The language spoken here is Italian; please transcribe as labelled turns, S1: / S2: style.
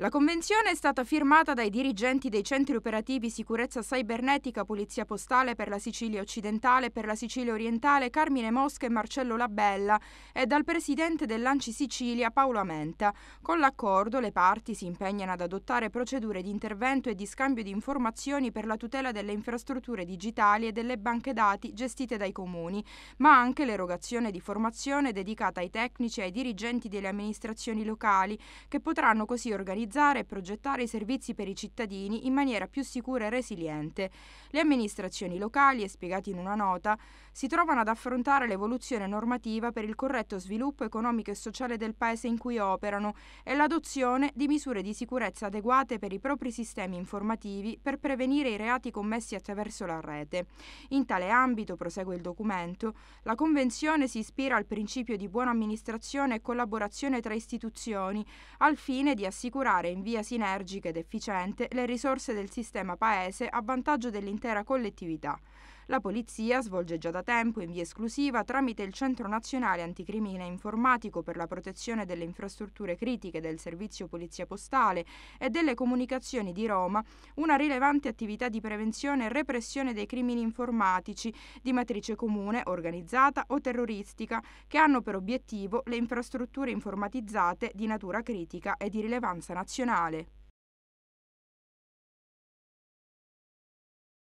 S1: La convenzione è stata firmata dai dirigenti dei centri operativi sicurezza cybernetica, polizia postale per la Sicilia occidentale, per la Sicilia orientale Carmine Mosca e Marcello Labella e dal presidente dell'Anci Sicilia Paolo Amenta. Con l'accordo le parti si impegnano ad adottare procedure di intervento e di scambio di informazioni per la tutela delle infrastrutture digitali e delle banche dati gestite dai comuni, ma anche l'erogazione di formazione dedicata ai tecnici e ai dirigenti delle amministrazioni locali che potranno così organizzare organizzare e progettare i servizi per i cittadini in maniera più sicura e resiliente. Le amministrazioni locali, è spiegato in una nota, si trovano ad affrontare l'evoluzione normativa per il corretto sviluppo economico e sociale del paese in cui operano e l'adozione di misure di sicurezza adeguate per i propri sistemi informativi per prevenire i reati commessi attraverso la rete. In tale ambito, prosegue il documento, la Convenzione si ispira al principio di buona amministrazione e collaborazione tra istituzioni, al fine di assicurare utilizzare in via sinergica ed efficiente le risorse del sistema Paese a vantaggio dell'intera collettività la polizia svolge già da tempo in via esclusiva tramite il Centro Nazionale Anticrimine Informatico per la protezione delle infrastrutture critiche del Servizio Polizia Postale e delle Comunicazioni di Roma una rilevante attività di prevenzione e repressione dei crimini informatici di matrice comune, organizzata o terroristica che hanno per obiettivo le infrastrutture informatizzate di natura critica e di rilevanza nazionale.